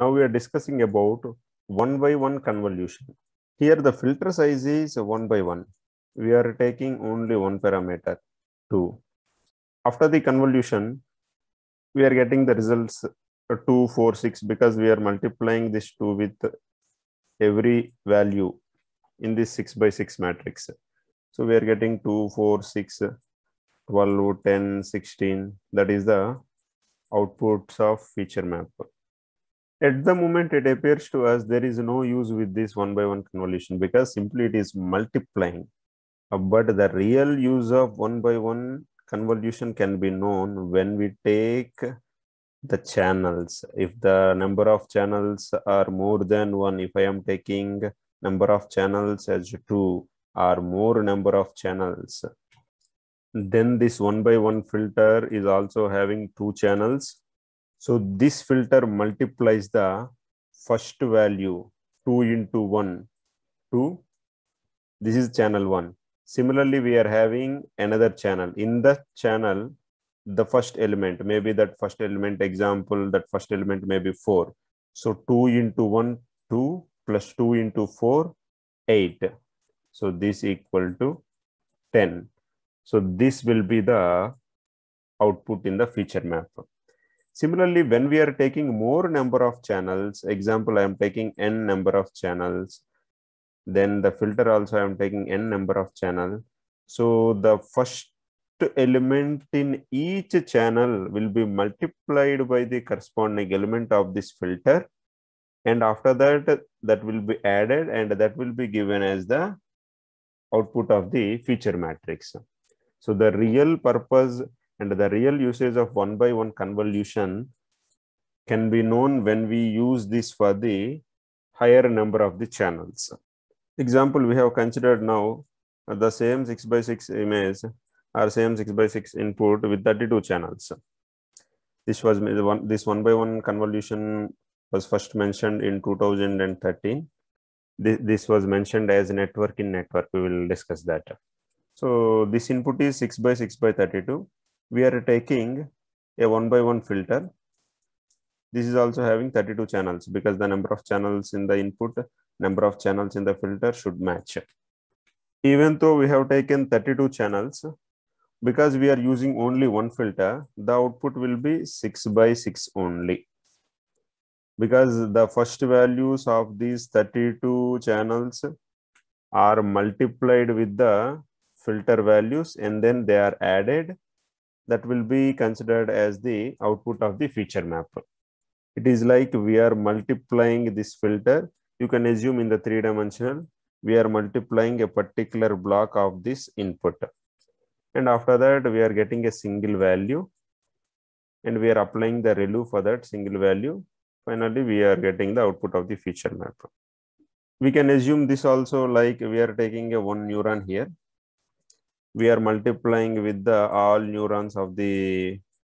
Now we are discussing about one by one convolution. Here the filter size is one by one. We are taking only one parameter, two. After the convolution, we are getting the results uh, two, four, six because we are multiplying this 2 with every value in this 6 by 6 matrix. So we are getting two, four, six, twelve, 12, 10, 16. That is the outputs of feature map at the moment it appears to us there is no use with this one by one convolution because simply it is multiplying uh, but the real use of one by one convolution can be known when we take the channels if the number of channels are more than one if i am taking number of channels as two or more number of channels then this one by one filter is also having two channels so this filter multiplies the first value 2 into 1 to this is channel 1. Similarly, we are having another channel. In the channel, the first element, maybe that first element example, that first element may be 4. So 2 into 1, 2 plus 2 into 4, 8. So this equal to 10. So this will be the output in the feature map. Similarly, when we are taking more number of channels, example, I am taking n number of channels, then the filter also I am taking n number of channel. So the first element in each channel will be multiplied by the corresponding element of this filter. And after that, that will be added and that will be given as the output of the feature matrix. So the real purpose and the real usage of one by one convolution can be known when we use this for the higher number of the channels. Example, we have considered now the same 6 by 6 image or same 6 by 6 input with 32 channels. This was one, this one by one convolution was first mentioned in 2013. This, this was mentioned as network in network. We will discuss that. So this input is 6 by 6 by 32 we are taking a one by one filter. This is also having 32 channels because the number of channels in the input, number of channels in the filter should match. Even though we have taken 32 channels, because we are using only one filter, the output will be 6 by 6 only. Because the first values of these 32 channels are multiplied with the filter values and then they are added that will be considered as the output of the feature map. It is like we are multiplying this filter. You can assume in the three-dimensional, we are multiplying a particular block of this input. And after that, we are getting a single value and we are applying the ReLU for that single value. Finally, we are getting the output of the feature map. We can assume this also like we are taking a one neuron here we are multiplying with the all neurons of the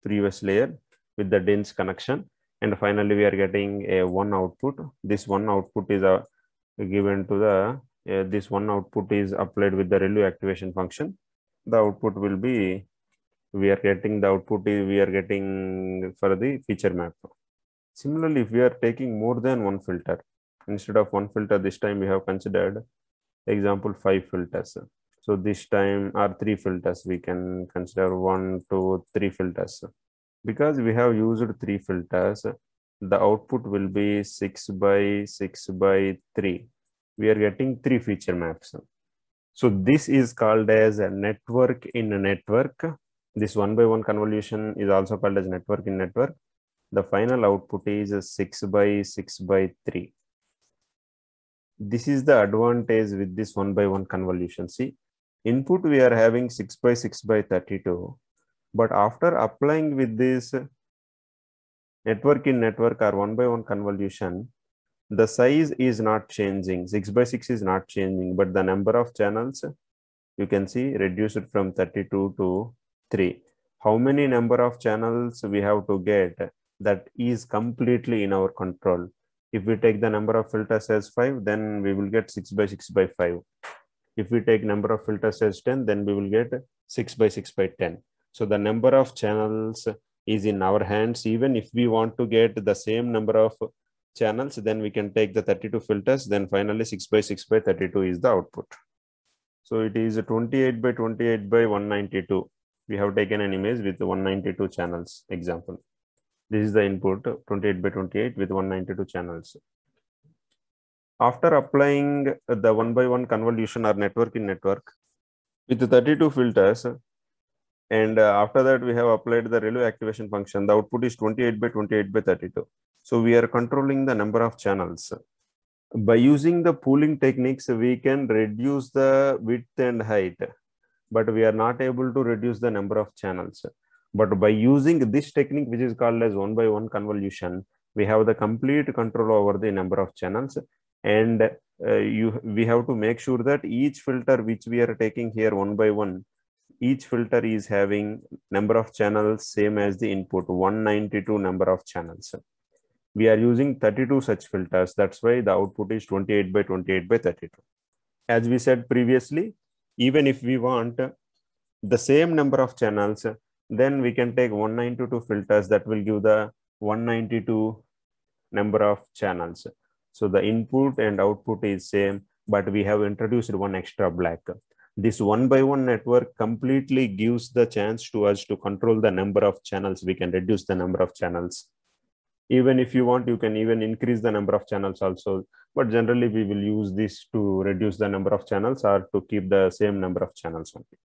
previous layer with the dense connection and finally we are getting a one output this one output is a uh, given to the uh, this one output is applied with the ReLU activation function the output will be we are getting the output is we are getting for the feature map similarly if we are taking more than one filter instead of one filter this time we have considered example five filters so this time are three filters. We can consider one, two, three filters. Because we have used three filters, the output will be 6 by 6 by 3. We are getting three feature maps. So this is called as a network in a network. This one by one convolution is also called as network in network. The final output is 6 by 6 by 3. This is the advantage with this one by one convolution. See, input we are having 6 by 6 by 32 but after applying with this network in network or one by one convolution the size is not changing 6 by 6 is not changing but the number of channels you can see reduced from 32 to 3 how many number of channels we have to get that is completely in our control if we take the number of filters as 5 then we will get 6 by 6 by 5 if we take number of filters as 10 then we will get 6 by 6 by 10 so the number of channels is in our hands even if we want to get the same number of channels then we can take the 32 filters then finally 6 by 6 by 32 is the output so it is 28 by 28 by 192 we have taken an image with 192 channels example this is the input 28 by 28 with 192 channels after applying the one by one convolution or network in network with 32 filters, and uh, after that we have applied the ReLU activation function, the output is 28 by 28 by 32. So we are controlling the number of channels. By using the pooling techniques, we can reduce the width and height, but we are not able to reduce the number of channels. But by using this technique, which is called as one by one convolution, we have the complete control over the number of channels and uh, you we have to make sure that each filter which we are taking here one by one each filter is having number of channels same as the input 192 number of channels we are using 32 such filters that's why the output is 28 by 28 by 32 as we said previously even if we want the same number of channels then we can take 192 filters that will give the 192 number of channels so the input and output is same, but we have introduced one extra black. This one by one network completely gives the chance to us to control the number of channels. We can reduce the number of channels. Even if you want, you can even increase the number of channels also. But generally, we will use this to reduce the number of channels or to keep the same number of channels only.